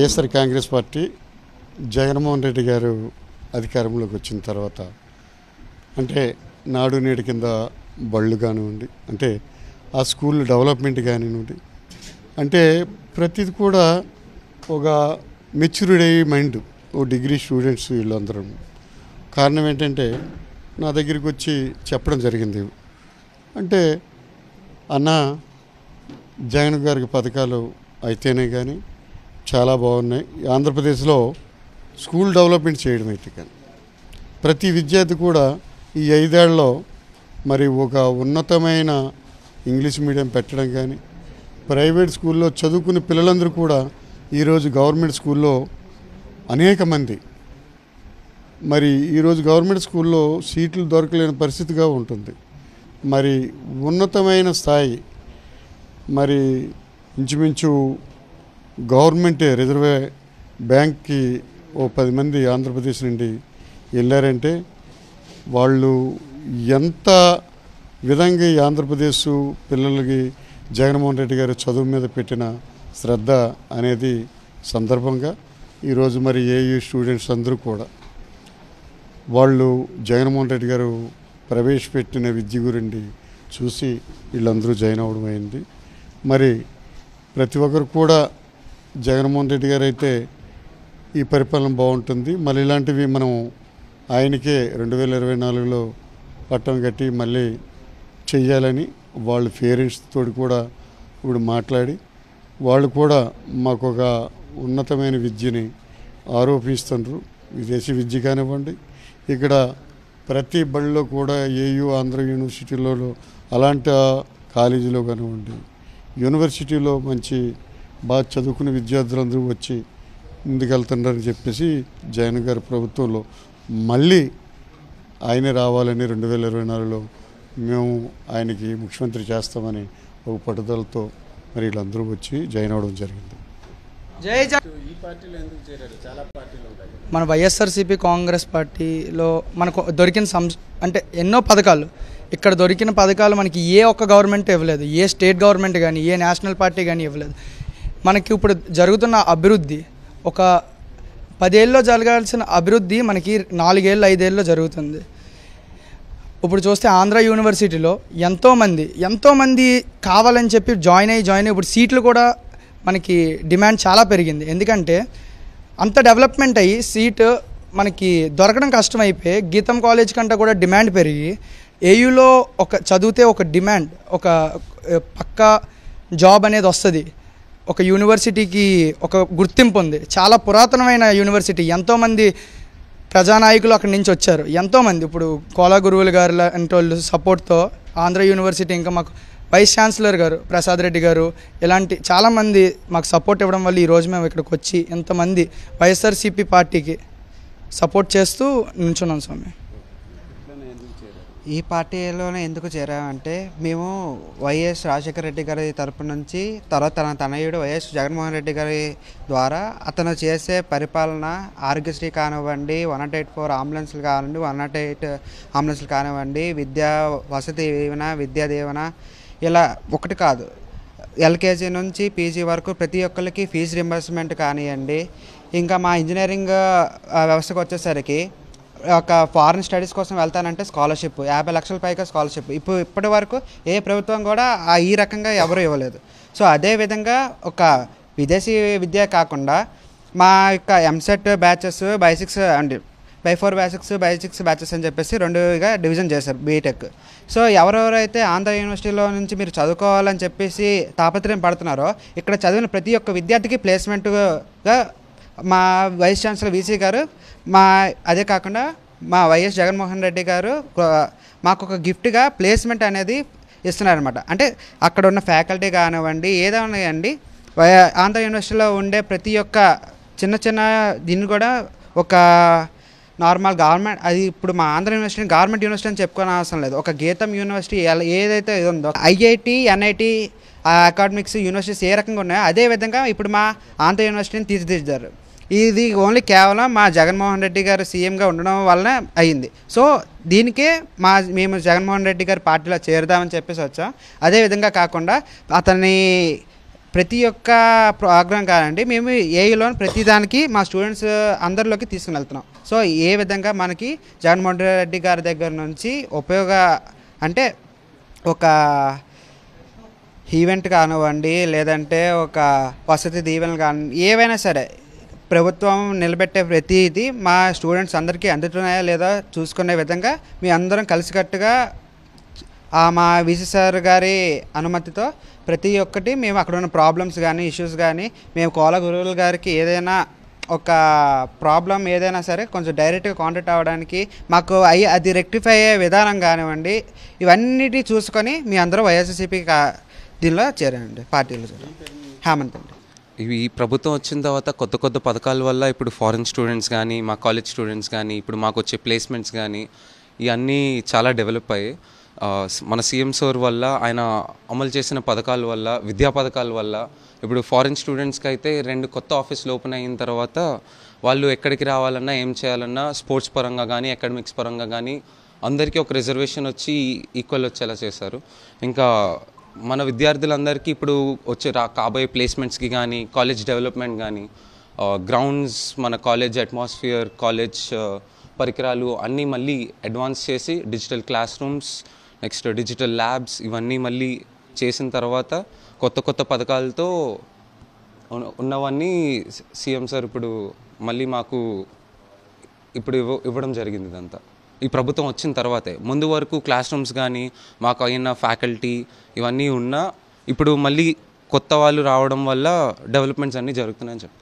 వైఎస్ఆర్ కాంగ్రెస్ పార్టీ జగన్మోహన్ రెడ్డి గారు అధికారంలోకి వచ్చిన తర్వాత అంటే నాడు నేడు కింద బళ్ళు కానివ్వండి అంటే ఆ స్కూల్ డెవలప్మెంట్ కానివ్వండి అంటే ప్రతిది కూడా ఒక మెచ్యూర్డ్ అయ్యి మైండ్ ఓ డిగ్రీ స్టూడెంట్స్ వీళ్ళందరూ కారణం ఏంటంటే నా దగ్గరికి వచ్చి చెప్పడం జరిగింది అంటే అన్న జగన్ గారికి పథకాలు అయితేనే కానీ చాలా బాగున్నాయి ఆంధ్రప్రదేశ్లో స్కూల్ డెవలప్మెంట్ చేయడం అయితే కానీ ప్రతి విద్యార్థి కూడా ఈ ఐదేళ్లలో మరి ఒక ఉన్నతమైన ఇంగ్లీష్ మీడియం పెట్టడం కానీ ప్రైవేట్ స్కూల్లో చదువుకునే పిల్లలందరూ కూడా ఈరోజు గవర్నమెంట్ స్కూల్లో అనేక మంది మరి ఈరోజు గవర్నమెంట్ స్కూల్లో సీట్లు దొరకలేని పరిస్థితిగా ఉంటుంది మరి ఉన్నతమైన స్థాయి మరి ఇంచుమించు గవర్నమెంటే రిజర్వే బ్యాంక్కి ఓ పది మంది ఆంధ్రప్రదేశ్ నుండి వెళ్ళారంటే వాళ్ళు ఎంత విధంగా ఆంధ్రప్రదేశ్ పిల్లలకి జగన్మోహన్ రెడ్డి గారు చదువు మీద పెట్టిన శ్రద్ధ అనేది సందర్భంగా ఈరోజు మరి ఏఈ స్టూడెంట్స్ అందరూ కూడా వాళ్ళు జగన్మోహన్ రెడ్డి గారు ప్రవేశపెట్టిన విద్య గురించి చూసి వీళ్ళందరూ జాయిన్ అవ్వడం అయింది మరి ప్రతి ఒక్కరు కూడా జగన్మోహన్ రెడ్డి గారు అయితే ఈ పరిపాలన బాగుంటుంది మళ్ళీ ఇలాంటివి మనం ఆయనకే రెండు వేల ఇరవై నాలుగులో పట్టం కట్టి మళ్ళీ చెయ్యాలని వాళ్ళ పేరెంట్స్తో కూడా ఇప్పుడు మాట్లాడి వాళ్ళు కూడా మాకు ఒక ఉన్నతమైన విద్యని ఆరోపిస్తున్నారు విదేశీ విద్య కానివ్వండి ఇక్కడ ప్రతి బడిలో కూడా ఏయు ఆంధ్ర యూనివర్సిటీలలో అలాంటి కాలేజీలో కానివ్వండి యూనివర్సిటీలో మంచి బాగా చదువుకునే విద్యార్థులందరూ వచ్చి ముందుకెళ్తున్నారని చెప్పేసి జగన్ గారి ప్రభుత్వంలో మళ్ళీ ఆయనే రావాలని రెండు వేల ఇరవై నాలుగులో మేము ఆయనకి ముఖ్యమంత్రి చేస్తామని ఒక పట్టుదలతో మరి వీళ్ళందరూ వచ్చి జాయిన్ అవడం జరిగింది మన వైఎస్ఆర్సీపీ కాంగ్రెస్ పార్టీలో మనకు దొరికిన అంటే ఎన్నో పథకాలు ఇక్కడ దొరికిన పథకాలు మనకి ఏ ఒక్క గవర్నమెంట్ ఇవ్వలేదు ఏ స్టేట్ గవర్నమెంట్ కానీ ఏ నేషనల్ పార్టీ కానీ ఇవ్వలేదు మనకి ఇప్పుడు జరుగుతున్న అభివృద్ధి ఒక పదేళ్ళలో జరగాల్సిన అభివృద్ధి మనకి నాలుగేళ్ళు ఐదేళ్ళలో జరుగుతుంది ఇప్పుడు చూస్తే ఆంధ్ర యూనివర్సిటీలో ఎంతోమంది ఎంతోమంది కావాలని చెప్పి జాయిన్ అయ్యి జాయిన్ అయ్యి ఇప్పుడు సీట్లు కూడా మనకి డిమాండ్ చాలా పెరిగింది ఎందుకంటే అంత డెవలప్మెంట్ అయ్యి సీటు మనకి దొరకడం కష్టమైపోయి గీతం కాలేజ్ కంటే కూడా డిమాండ్ పెరిగి ఏయూలో ఒక చదివితే ఒక డిమాండ్ ఒక పక్క జాబ్ అనేది వస్తుంది ఒక యూనివర్సిటీకి ఒక గుర్తింపు ఉంది చాలా పురాతనమైన యూనివర్సిటీ ఎంతోమంది ప్రజానాయకులు అక్కడి నుంచి వచ్చారు ఎంతోమంది ఇప్పుడు కోలా గురువులు గారు లాంటి వాళ్ళు సపోర్ట్తో ఆంధ్ర యూనివర్సిటీ ఇంకా మాకు వైస్ ఛాన్సలర్ గారు ప్రసాద్ రెడ్డి గారు ఇలాంటి చాలామంది మాకు సపోర్ట్ ఇవ్వడం వల్ల ఈరోజు మేము ఇక్కడికి వచ్చి ఎంతమంది వైఎస్ఆర్సీపీ పార్టీకి సపోర్ట్ చేస్తూ నుంచున్నాం స్వామి ఈ పార్టీలోనే ఎందుకు చేరామంటే మేము వైఎస్ రాజశేఖర రెడ్డి గారి తరపు నుంచి తర్వాత తన తనయుడు వైఎస్ జగన్మోహన్ రెడ్డి గారి ద్వారా అతను చేసే పరిపాలన ఆరోగ్యశ్రీ కానివ్వండి వన్ నాట్ ఎయిట్ ఫోర్ అంబులెన్స్లు కానివ్వండి వన్ నాట్ ఎయిట్ అంబులెన్స్లు కానివ్వండి విద్యా వసతి దీవెన విద్యా దీవెన ఇలా ఒకటి కాదు ఎల్కేజీ నుంచి పీజీ వరకు ప్రతి ఒక్కరికి ఫీజు రింబర్స్మెంట్ కానివ్వండి ఇంకా మా ఇంజనీరింగ్ వ్యవస్థకు వచ్చేసరికి ఒక ఫారెన్ స్టడీస్ కోసం వెళ్తానంటే స్కాలర్షిప్ యాభై లక్షల పైగా స్కాలర్షిప్ ఇప్పుడు ఇప్పటి వరకు ఏ ప్రభుత్వం కూడా ఆ ఈ రకంగా ఎవరు ఇవ్వలేదు సో అదేవిధంగా ఒక విదేశీ విద్య కాకుండా మా యొక్క EAMCET batches by six and by four by six by six batches అని చెప్పేసి రెండుగా డివిజన్ చేశారు బీటెక్ సో ఎవరెవరైతే ఆంధ్ర యూనివర్సిటీలో నుంచి మీరు చదువుకోవాలని చెప్పేసి తాపత్రయం పడుతున్నారో ఇక్కడ చదివిన ప్రతి ఒక్క విద్యార్థికి ప్లేస్మెంట్గా మా వైస్ ఛాన్సలర్ వీసీ గారు మా అదే కాకుండా మా వైఎస్ జగన్మోహన్ రెడ్డి గారు మాకు ఒక గిఫ్ట్గా ప్లేస్మెంట్ అనేది ఇస్తున్నారనమాట అంటే అక్కడ ఉన్న ఫ్యాకల్టీ కానివ్వండి ఏదైనా అండి ఆంధ్ర యూనివర్సిటీలో ఉండే ప్రతి ఒక్క చిన్న చిన్న దీన్ని కూడా ఒక నార్మల్ గవర్నమెంట్ అది ఇప్పుడు మా ఆంధ్ర యూనివర్సిటీ గవర్నమెంట్ యూనివర్సిటీ అని చెప్పుకోని అవసరం లేదు ఒక గీతం యూనివర్సిటీ ఏదైతే ఉందో ఐఐటి ఎన్ఐటి అకాడమిక్స్ యూనివర్సిటీస్ ఏ రకంగా ఉన్నాయో అదేవిధంగా ఇప్పుడు మా ఆంధ్ర యూనివర్సిటీని తీర్చిదిద్దారు ఇది ఓన్లీ కేవలం మా జగన్మోహన్ రెడ్డి గారు సీఎంగా ఉండడం వలన అయింది సో దీనికే మా మేము జగన్మోహన్ రెడ్డి గారి పార్టీలో చేరుదామని చెప్పేసి వచ్చాం అదేవిధంగా కాకుండా అతని ప్రతి ఒక్క ప్రోగ్రాం కాదండి మేము ఏఈలోని ప్రతి దానికి మా స్టూడెంట్స్ అందరిలోకి తీసుకుని వెళ్తున్నాం సో ఏ విధంగా మనకి జగన్మోహన్ రెడ్డి గారి దగ్గర నుంచి ఉపయోగ అంటే ఒక ఈవెంట్ కానివ్వండి లేదంటే ఒక వసతి దీవెనలు కానీ ఏవైనా సరే ప్రభుత్వం నిలబెట్టే ప్రతిదీ మా స్టూడెంట్స్ అందరికీ అందుతున్నాయా లేదా చూసుకునే విధంగా మీ అందరం కలిసికట్టుగా మా విసి సార్ గారి అనుమతితో ప్రతి ఒక్కటి మేము అక్కడ ఉన్న ప్రాబ్లమ్స్ కానీ ఇష్యూస్ కానీ మేము కోల గురువుల గారికి ఏదైనా ఒక ప్రాబ్లం ఏదైనా సరే కొంచెం డైరెక్ట్గా కాంటాక్ట్ అవ్వడానికి మాకు అయ్యి అది రెక్టిఫై అయ్యే విధానం కానివ్వండి ఇవన్నిటి చూసుకొని మీ అందరూ వైఎస్ఎస్సీపీ దీనిలో చేరండి పార్టీలో హేమంత్ అండి ఇవి ప్రభుత్వం వచ్చిన తర్వాత కొత్త కొత్త పథకాల వల్ల ఇప్పుడు ఫారిన్ స్టూడెంట్స్ కానీ మా కాలేజ్ స్టూడెంట్స్ కానీ ఇప్పుడు మాకు వచ్చే ప్లేస్మెంట్స్ కానీ ఇవన్నీ చాలా డెవలప్ అయ్యాయి మన సీఎం సార్ వల్ల ఆయన అమలు చేసిన పథకాల వల్ల విద్యా పథకాల వల్ల ఇప్పుడు ఫారిన్ స్టూడెంట్స్కి అయితే రెండు కొత్త ఆఫీసులు ఓపెన్ అయిన తర్వాత వాళ్ళు ఎక్కడికి రావాలన్నా ఏం చేయాలన్నా స్పోర్ట్స్ పరంగా కానీ అకాడమిక్స్ పరంగా కానీ అందరికీ ఒక రిజర్వేషన్ వచ్చి ఈక్వల్ వచ్చేలా చేశారు ఇంకా మన విద్యార్థులందరికీ ఇప్పుడు వచ్చే రా కాబోయే ప్లేస్మెంట్స్కి కానీ కాలేజ్ డెవలప్మెంట్ కానీ గ్రౌండ్స్ మన కాలేజ్ అట్మాస్ఫియర్ కాలేజ్ పరికరాలు అన్నీ మళ్ళీ అడ్వాన్స్ చేసి digital classrooms next digital labs ఇవన్నీ మళ్ళీ చేసిన తర్వాత కొత్త కొత్త పథకాలతో ఉన్నవన్నీ సీఎం సార్ ఇప్పుడు మళ్ళీ మాకు ఇప్పుడు ఇవ్వ ఇవ్వడం జరిగింది ఇదంతా ఈ ప్రభుత్వం వచ్చిన తర్వాతే ముందు వరకు క్లాస్ రూమ్స్ కానీ మాకు అయిన ఫ్యాకల్టీ ఇవన్నీ ఉన్నా ఇప్పుడు మళ్ళీ కొత్త వాళ్ళు రావడం వల్ల డెవలప్మెంట్స్ అన్నీ జరుగుతున్నాయని చెప్తాను